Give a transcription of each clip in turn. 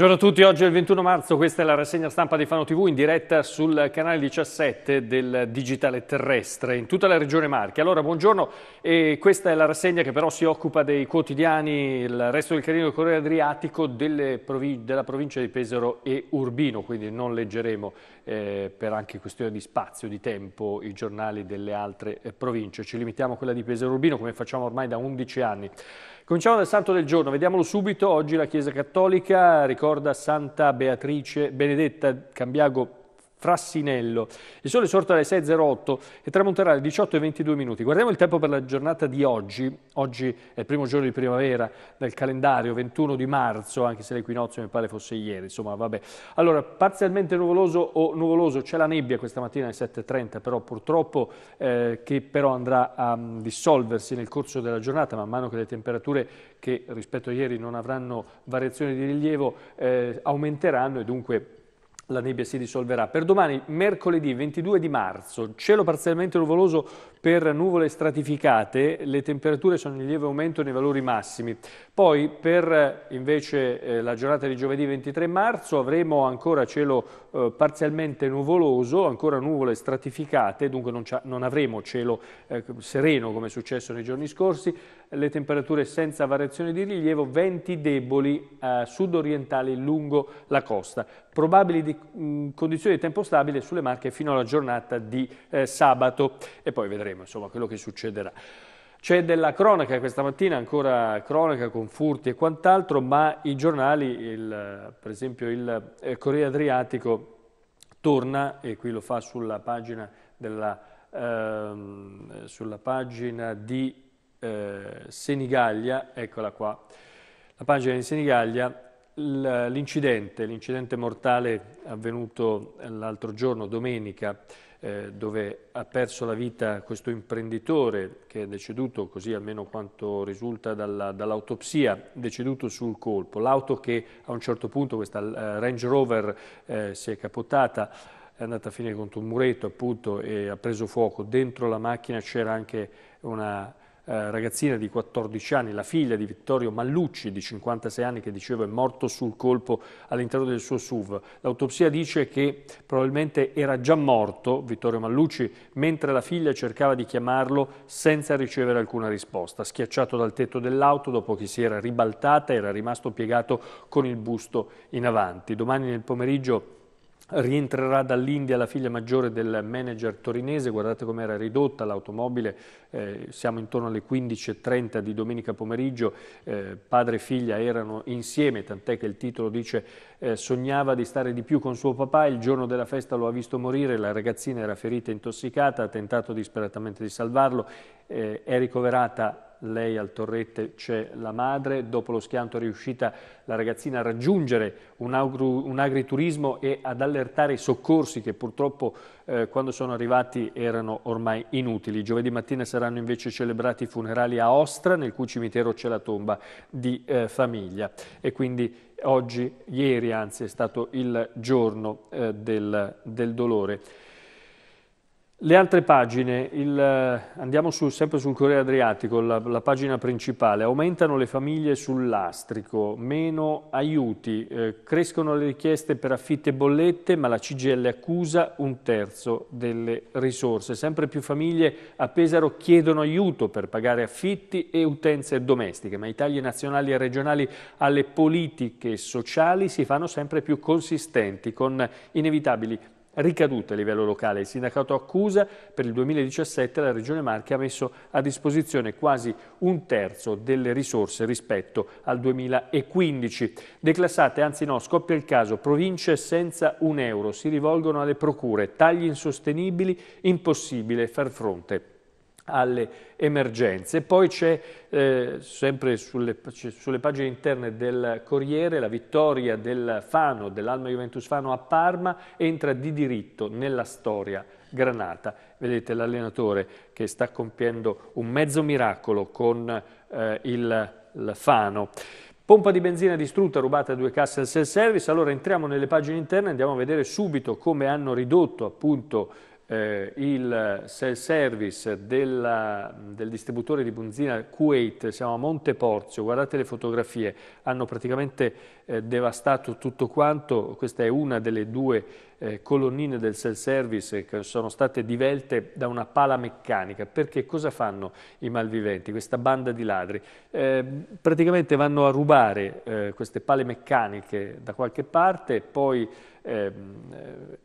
Buongiorno a tutti, oggi è il 21 marzo, questa è la rassegna stampa di Fano TV in diretta sul canale 17 del Digitale Terrestre in tutta la regione Marche. Allora, buongiorno, e questa è la rassegna che però si occupa dei quotidiani, il resto del Carino del Corriere Adriatico provin della provincia di Pesaro e Urbino, quindi non leggeremo eh, per anche questione di spazio, di tempo, i giornali delle altre eh, province. Ci limitiamo a quella di Pesaro e Urbino come facciamo ormai da 11 anni. Cominciamo dal santo del giorno, vediamolo subito. Oggi la Chiesa Cattolica ricorda Santa Beatrice Benedetta Cambiago Frassinello. Il sole sorta alle 6.08 e tramonterà alle 18.22 minuti. Guardiamo il tempo per la giornata di oggi. Oggi è il primo giorno di primavera del calendario, 21 di marzo, anche se l'equinozio mi pare fosse ieri. Insomma, vabbè. Allora, parzialmente nuvoloso o nuvoloso, c'è la nebbia questa mattina alle 7.30, però purtroppo eh, che però andrà a mm, dissolversi nel corso della giornata, man mano che le temperature che rispetto a ieri non avranno variazioni di rilievo eh, aumenteranno e dunque la nebbia si dissolverà. Per domani, mercoledì 22 di marzo, cielo parzialmente nuvoloso per nuvole stratificate le temperature sono in lieve aumento nei valori massimi. Poi per eh, invece eh, la giornata di giovedì 23 marzo avremo ancora cielo eh, parzialmente nuvoloso, ancora nuvole stratificate, dunque non, non avremo cielo eh, sereno come è successo nei giorni scorsi, le temperature senza variazione di rilievo, venti deboli eh, sudorientali lungo la costa. Probabili di, mh, mm, condizioni di tempo stabile sulle Marche fino alla giornata di eh, sabato e poi vedremo vedremo insomma quello che succederà. C'è della cronaca questa mattina, ancora cronaca con furti e quant'altro, ma i giornali, il, per esempio il eh, Corriere Adriatico, torna, e qui lo fa sulla pagina, della, ehm, sulla pagina di eh, Senigallia, eccola qua, la pagina di Senigallia, l'incidente, mortale avvenuto l'altro giorno, domenica, eh, dove ha perso la vita questo imprenditore che è deceduto, così almeno quanto risulta dall'autopsia, deceduto sul colpo. L'auto che a un certo punto, questa eh, Range Rover, eh, si è capotata, è andata a finire contro un muretto appunto e ha preso fuoco. Dentro la macchina c'era anche una eh, ragazzina di 14 anni, la figlia di Vittorio Mallucci di 56 anni che dicevo è morto sul colpo all'interno del suo SUV. L'autopsia dice che probabilmente era già morto Vittorio Mallucci mentre la figlia cercava di chiamarlo senza ricevere alcuna risposta. Schiacciato dal tetto dell'auto dopo che si era ribaltata era rimasto piegato con il busto in avanti. Domani nel pomeriggio rientrerà dall'India la figlia maggiore del manager torinese, guardate com'era ridotta l'automobile, eh, siamo intorno alle 15.30 di domenica pomeriggio, eh, padre e figlia erano insieme, tant'è che il titolo dice eh, sognava di stare di più con suo papà, il giorno della festa lo ha visto morire, la ragazzina era ferita e intossicata, ha tentato disperatamente di salvarlo, eh, è ricoverata lei al torrette c'è la madre, dopo lo schianto è riuscita la ragazzina a raggiungere un, agru, un agriturismo e ad allertare i soccorsi che purtroppo eh, quando sono arrivati erano ormai inutili. Giovedì mattina saranno invece celebrati i funerali a Ostra, nel cui cimitero c'è la tomba di eh, famiglia e quindi oggi, ieri anzi, è stato il giorno eh, del, del dolore. Le altre pagine, il, eh, andiamo su, sempre sul Corriere Adriatico, la, la, pagina principale, aumentano le famiglie sull'astrico, meno aiuti, eh, crescono le richieste per affitte e bollette, ma la CGL accusa un terzo delle risorse. Sempre più famiglie a Pesaro chiedono aiuto per pagare affitti e utenze domestiche, ma i tagli nazionali e regionali alle politiche sociali si fanno sempre più consistenti, con inevitabili ricadute a livello locale. Il sindacato accusa per il 2017 la Regione Marche ha messo a disposizione quasi un terzo delle risorse rispetto al 2015. Declassate, anzi no, scoppia il caso, province senza un euro, si rivolgono alle procure, tagli insostenibili, impossibile far fronte alle emergenze. Poi c'è, eh, sempre sulle, sulle, pagine interne del Corriere, la vittoria del Fano, dell'Alma Juventus Fano a Parma, entra di diritto nella storia granata. Vedete l'allenatore che sta compiendo un mezzo miracolo con eh, il, il Fano. Pompa di benzina distrutta, rubata due casse al self service, allora entriamo nelle pagine interne e andiamo a vedere subito come hanno ridotto appunto eh, il self-service del distributore di benzina Kuwait, siamo a Monte Porzio, guardate le fotografie, hanno praticamente eh, devastato tutto quanto, questa è una delle due eh, colonnine del self-service che sono state divelte da una pala meccanica, perché cosa fanno i malviventi, questa banda di ladri? Eh, praticamente vanno a rubare eh, queste pale meccaniche da qualche parte, poi ehm,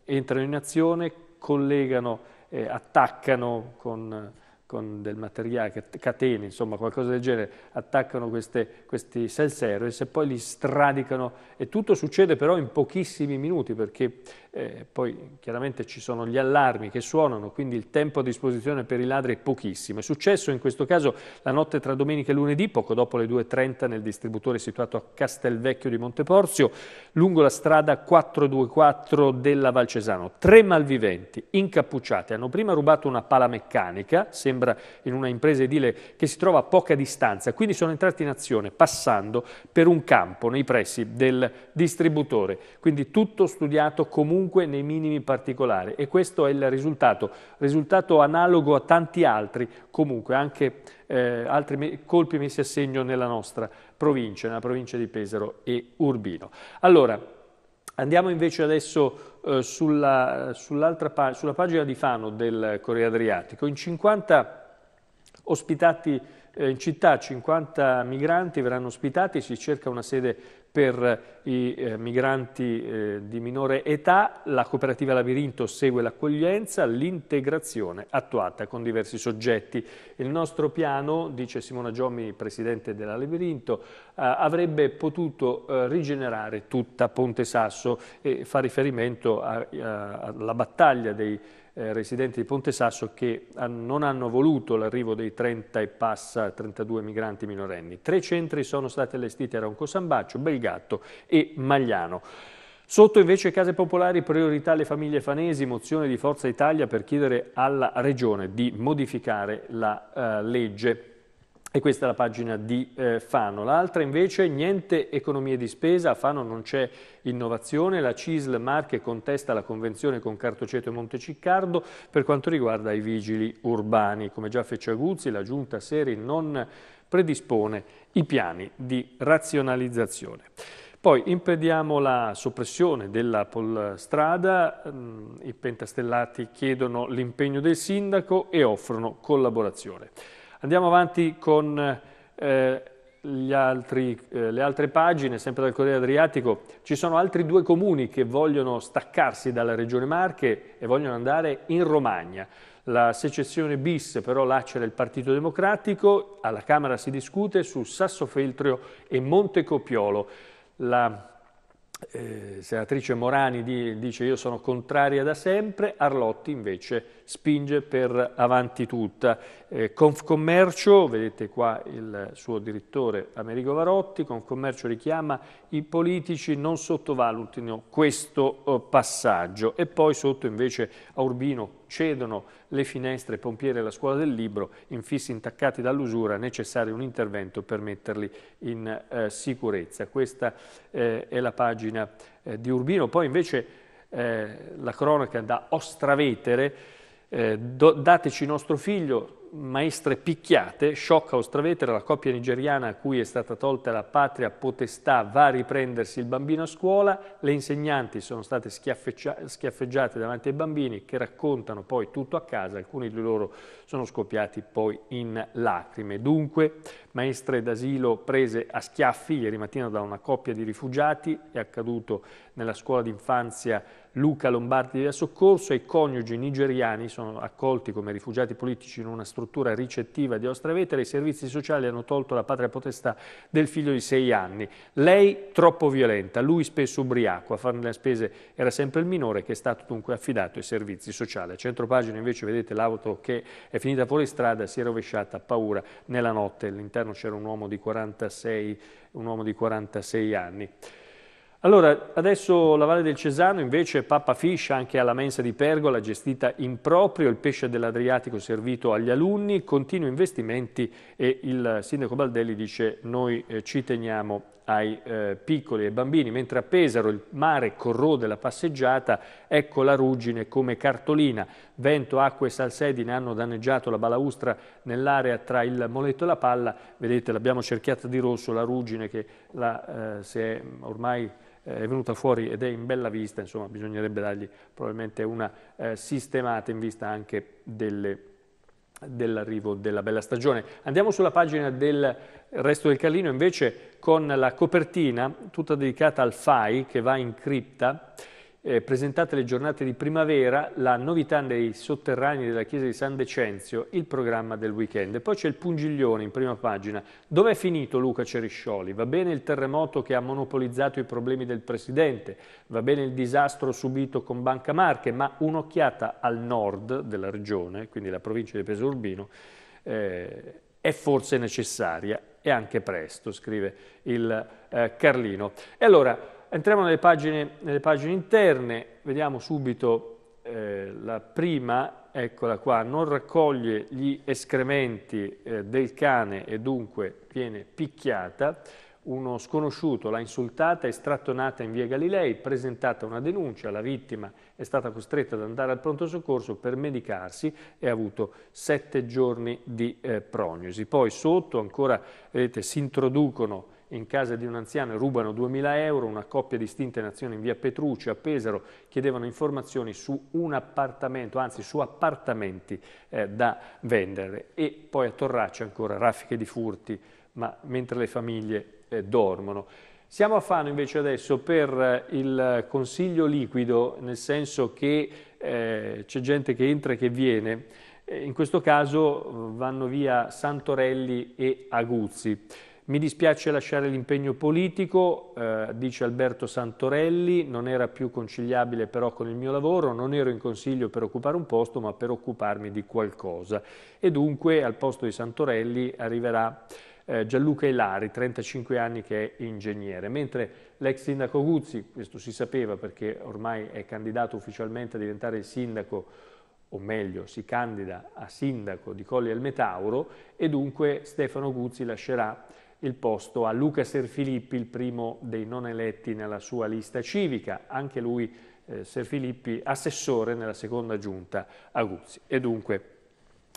eh, entrano in azione, collegano, eh, attaccano con, con, del materiale, catene, insomma qualcosa del genere, attaccano queste, questi self-service e poi li stradicano e tutto succede però in pochissimi minuti perché eh, poi chiaramente ci sono gli allarmi che suonano, quindi il tempo a disposizione per i ladri è pochissimo. È successo in questo caso la notte tra domenica e lunedì, poco dopo le 2.30 nel distributore situato a Castelvecchio di Monteporzio, lungo la strada 424 della Valcesano. Tre malviventi incappucciati hanno prima rubato una pala meccanica, sembra in una impresa edile che si trova a poca distanza, quindi sono entrati in azione passando per un campo nei pressi del distributore. Quindi tutto studiato comunque ovunque nei minimi particolari e questo è il risultato, risultato analogo a tanti altri comunque, anche eh, altri colpi messi a segno nella nostra provincia, nella provincia di Pesaro e Urbino. Allora, andiamo invece adesso eh, sulla, pa sulla pagina di Fano del Corriere Adriatico, in 50 ospitati eh, in città 50 migranti verranno ospitati, si cerca una sede per eh, i eh, migranti eh, di minore età la cooperativa Labirinto segue l'accoglienza, l'integrazione attuata con diversi soggetti. Il nostro piano, dice Simona Giomi, presidente della Labirinto, eh, avrebbe potuto eh, rigenerare tutta Ponte Sasso e fa riferimento eh, alla battaglia dei eh, residenti di Ponte Sasso che han, non hanno voluto l'arrivo dei 30 e passa 32 migranti minorenni. Tre centri sono stati allestiti a Ronco Sambaccio, Belgatto e Magliano. Sotto invece case popolari, priorità alle famiglie fanesi, mozione di Forza Italia per chiedere alla Regione di modificare la eh, legge e questa è la pagina di eh, Fano. L'altra invece, niente economie di spesa, a Fano non c'è innovazione, la CISL Marche contesta la convenzione con Cartoceto e Monteciccardo per quanto riguarda i vigili urbani. Come già fece Aguzzi, la giunta Seri non predispone i piani di razionalizzazione. Poi impediamo la soppressione della polstrada, mm, i pentastellati chiedono l'impegno del sindaco e offrono collaborazione. Andiamo avanti con eh, altri, eh, le altre pagine, sempre dal Corriere Adriatico. Ci sono altri due comuni che vogliono staccarsi dalla regione Marche e vogliono andare in Romagna. La secessione bis però lacera il Partito Democratico, alla Camera si discute su Sassofeltrio e Montecopiolo. La eh, senatrice Morani di, dice io sono contraria da sempre, Arlotti invece spinge per avanti tutta. Eh, Confcommercio, vedete qua il suo direttore Amerigo Varotti, Confcommercio richiama i politici non sottovalutino questo eh, passaggio e poi sotto invece a Urbino cedono le finestre pompiere alla scuola del libro, infissi intaccati dall'usura, necessario un intervento per metterli in eh, sicurezza. Questa eh, è la pagina eh, di Urbino. Poi invece eh, la cronaca da Ostravetere, eh, dateci nostro figlio, maestre picchiate, shock Austravetera, la coppia nigeriana a cui è stata tolta la patria potestà va a riprendersi il bambino a scuola, le insegnanti sono state schiaffeggiate davanti ai bambini che raccontano poi tutto a casa, alcuni di loro sono scoppiati poi in lacrime. Dunque, maestre d'asilo prese a schiaffi ieri mattina da una coppia di rifugiati, è accaduto nella scuola d'infanzia Luca Lombardi del Soccorso e i coniugi nigeriani sono accolti come rifugiati politici in una struttura ricettiva di Ostravetera. I servizi sociali hanno tolto la patria potestà del figlio di sei anni. Lei troppo violenta, lui spesso ubriaco. A farne le spese era sempre il minore che è stato dunque affidato ai servizi sociali. A centro pagina invece vedete l'auto che è finita fuori strada, si è rovesciata, paura. Nella notte all'interno c'era un uomo di 46, un uomo di 46 anni. Allora, adesso la Valle del Cesano invece Papa Fiscia anche alla mensa di Pergola gestita in proprio, il pesce dell'Adriatico servito agli alunni, continui investimenti e il sindaco Baldelli dice noi eh, ci teniamo ai eh, piccoli e ai bambini, mentre a Pesaro il mare corrode la passeggiata, ecco la ruggine come cartolina. Vento, acqua e salsedine hanno danneggiato la balaustra nell'area tra il moletto e la palla, vedete l'abbiamo cerchiata di rosso, la ruggine che la, eh, si è ormai eh, è venuta fuori ed è in bella vista, insomma bisognerebbe dargli probabilmente una eh, sistemata in vista anche delle dell'arrivo della bella stagione. Andiamo sulla pagina del resto del Carlino invece con la copertina tutta dedicata al FAI che va in cripta eh, presentate le giornate di primavera, la novità nei sotterranei della chiesa di San Decenzio, il programma del weekend. poi c'è il Pungiglione in prima pagina. Dov'è finito Luca Ceriscioli? Va bene il terremoto che ha monopolizzato i problemi del Presidente, va bene il disastro subito con Banca Marche, ma un'occhiata al nord della regione, quindi la provincia di Pesorbino, eh, è forse necessaria e anche presto, scrive il eh, Carlino. E allora, entriamo nelle pagine, nelle pagine interne, vediamo subito eh, la prima, eccola qua, non raccoglie gli escrementi eh, del cane e dunque viene picchiata. Uno sconosciuto l'ha insultata e strattonata in via Galilei, presentata una denuncia, la vittima è stata costretta ad andare al pronto soccorso per medicarsi e ha avuto sette giorni di eh, prognosi. Poi sotto ancora vedete, si introducono in casa di un anziano e rubano 2.000 euro, una coppia di stinte nazioni in via Petrucci a Pesaro chiedevano informazioni su un appartamento, anzi su appartamenti eh, da vendere e poi a Torraccia ancora raffiche di furti, ma mentre le famiglie eh, dormono. Siamo a Fano invece adesso per eh, il consiglio liquido, nel senso che eh, c'è gente che entra e che viene, eh, in questo caso vanno via Santorelli e Aguzzi. Mi dispiace lasciare l'impegno politico, eh, dice Alberto Santorelli, non era più conciliabile però con il mio lavoro, non ero in consiglio per occupare un posto ma per occuparmi di qualcosa. E dunque al posto di Santorelli arriverà eh, Gianluca Ilari, 35 anni che è ingegnere, mentre l'ex sindaco Guzzi, questo si sapeva perché ormai è candidato ufficialmente a diventare il sindaco o meglio si candida a sindaco di Colli al Metauro e dunque Stefano Guzzi lascerà il posto a Luca Serfilippi, il primo dei non eletti nella sua lista civica, anche lui eh, Serfilippi assessore nella seconda giunta a Guzzi. E dunque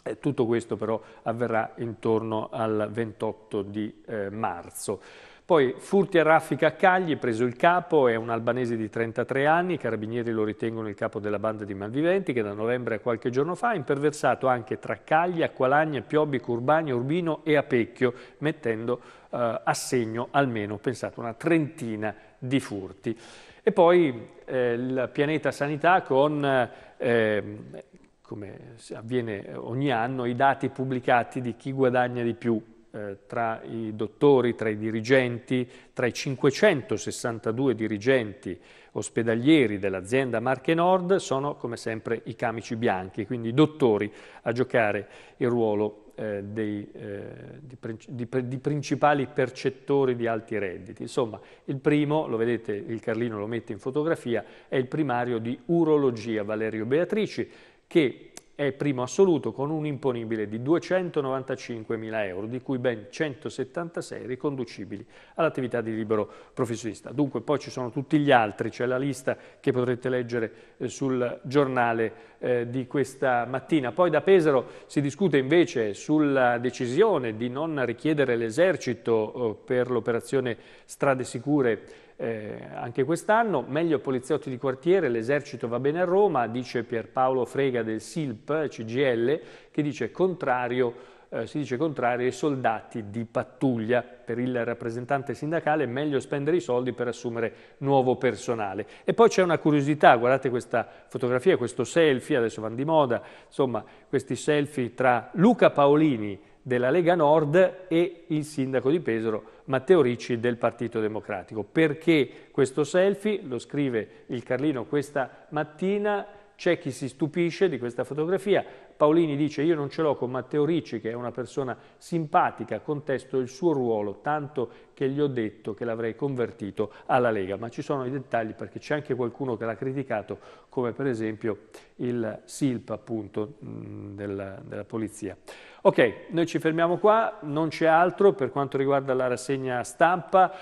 eh, tutto questo però avverrà intorno al 28 di eh, marzo. Poi furti e raffica a Cagli, preso il capo, è un albanese di 33 anni, i carabinieri lo ritengono il capo della banda di malviventi che da novembre a qualche giorno fa ha imperversato anche tra Cagli, Acqualagna, Piobbi, Curbani, Urbino e Apecchio, mettendo eh, a segno almeno, pensate, una trentina di furti. E poi eh, il pianeta sanità con... Eh, ehm, come avviene ogni anno, i dati pubblicati di chi guadagna di più eh, tra i dottori, tra i dirigenti, tra i 562 dirigenti ospedalieri dell'azienda Marche Nord sono come sempre i camici bianchi, quindi i dottori a giocare il ruolo eh, dei, eh, di, di, di, principali percettori di alti redditi. Insomma, il primo, lo vedete, il Carlino lo mette in fotografia, è il primario di urologia Valerio Beatrici, che è primo assoluto con un imponibile di 295.000 euro, di cui ben 176 riconducibili all'attività di libero professionista. Dunque poi ci sono tutti gli altri, c'è la lista che potrete leggere eh, sul giornale eh, di questa mattina. Poi da Pesaro si discute invece sulla decisione di non richiedere l'esercito eh, per l'operazione Strade Sicure eh, anche quest'anno. Meglio poliziotti di quartiere, l'esercito va bene a Roma, dice Pierpaolo Frega del SILP, CGL, che dice contrario eh, si dice contrario ai soldati di pattuglia. Per il rappresentante sindacale è meglio spendere i soldi per assumere nuovo personale. E poi c'è una curiosità, guardate questa fotografia, questo selfie, adesso van di moda, insomma questi selfie tra Luca Paolini della Lega Nord e il sindaco di Pesaro Matteo Ricci del Partito Democratico. Perché questo selfie? Lo scrive il Carlino questa mattina c'è chi si stupisce di questa fotografia, Paolini dice io non ce l'ho con Matteo Ricci che è una persona simpatica, contesto il suo ruolo, tanto che gli ho detto che l'avrei convertito alla Lega, ma ci sono i dettagli perché c'è anche qualcuno che l'ha criticato come per esempio il SILP appunto mm, della, della polizia. Ok, noi ci fermiamo qua, non c'è altro per quanto riguarda la rassegna stampa.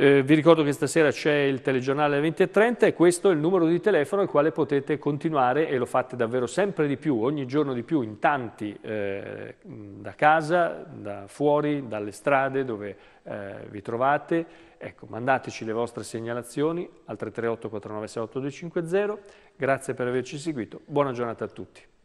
Eh, vi ricordo che stasera c'è il telegiornale alle 20.30 e questo è il numero di telefono al quale potete continuare e lo fate davvero sempre di più, ogni giorno di più, in tanti, eh, da casa, da fuori, dalle strade dove eh, vi trovate. Ecco, mandateci le vostre segnalazioni al 338 496 8250. Grazie per averci seguito, buona giornata a tutti.